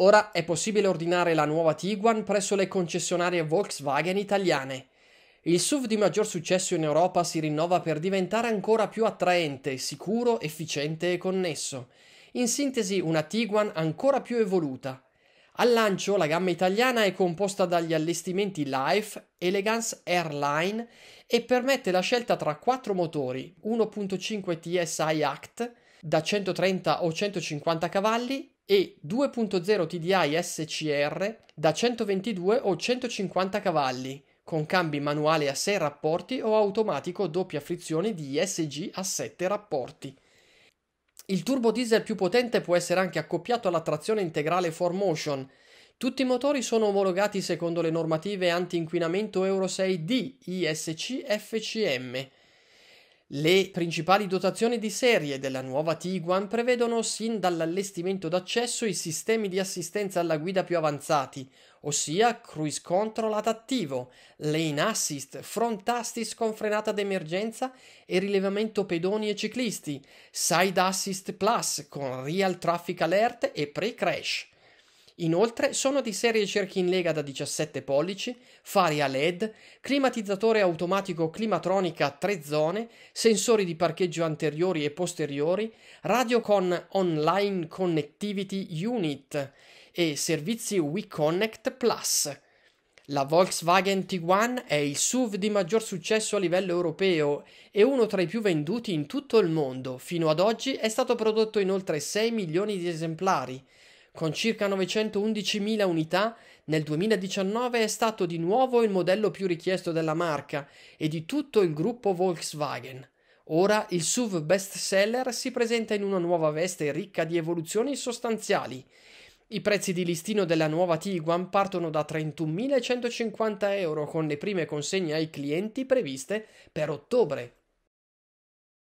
Ora è possibile ordinare la nuova Tiguan presso le concessionarie Volkswagen italiane. Il SUV di maggior successo in Europa si rinnova per diventare ancora più attraente, sicuro, efficiente e connesso. In sintesi, una Tiguan ancora più evoluta. Al lancio la gamma italiana è composta dagli allestimenti Life, Elegance Airline e permette la scelta tra quattro motori 1.5 TSI Act da 130 o 150 cavalli e 2.0 TDI SCR da 122 o 150 cavalli, con cambi manuale a 6 rapporti o automatico doppia frizione di ISG a 7 rapporti. Il turbo diesel più potente può essere anche accoppiato alla trazione integrale 4Motion. Tutti i motori sono omologati secondo le normative anti-inquinamento Euro 6D ISC FCM le principali dotazioni di serie della nuova Tiguan prevedono sin dall'allestimento d'accesso i sistemi di assistenza alla guida più avanzati, ossia cruise control adattivo, lane assist, front assist con frenata d'emergenza e rilevamento pedoni e ciclisti, side assist plus con real traffic alert e pre-crash Inoltre sono di serie cerchi in lega da 17 pollici, fari a LED, climatizzatore automatico climatronica a 3 zone, sensori di parcheggio anteriori e posteriori, radio con online connectivity unit e servizi WeConnect Plus. La Volkswagen T1 è il SUV di maggior successo a livello europeo e uno tra i più venduti in tutto il mondo. Fino ad oggi è stato prodotto in oltre 6 milioni di esemplari con circa 911.000 unità, nel 2019 è stato di nuovo il modello più richiesto della marca e di tutto il gruppo Volkswagen. Ora il SUV bestseller si presenta in una nuova veste ricca di evoluzioni sostanziali. I prezzi di listino della nuova Tiguan partono da 31.150 euro con le prime consegne ai clienti previste per ottobre.